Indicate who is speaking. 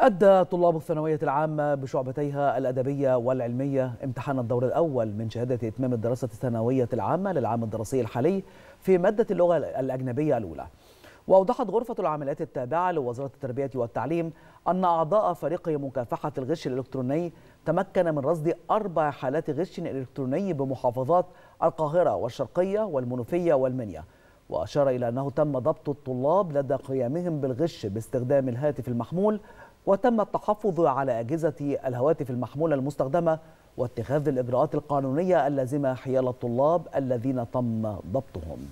Speaker 1: أدى طلاب الثانوية العامة بشعبتيها الأدبية والعلمية امتحان الدور الأول من شهادة إتمام الدراسة الثانوية العامة للعام الدراسي الحالي في مادة اللغة الأجنبية الأولى وأوضحت غرفة العمليات التابعة لوزارة التربية والتعليم أن أعضاء فريق مكافحة الغش الإلكتروني تمكن من رصد أربع حالات غش إلكتروني بمحافظات القاهرة والشرقية والمنوفية والمنيا وأشار إلى أنه تم ضبط الطلاب لدى قيامهم بالغش باستخدام الهاتف المحمول وتم التحفظ على أجهزة الهواتف المحمولة المستخدمة واتخاذ الإجراءات القانونية اللازمة حيال الطلاب الذين تم ضبطهم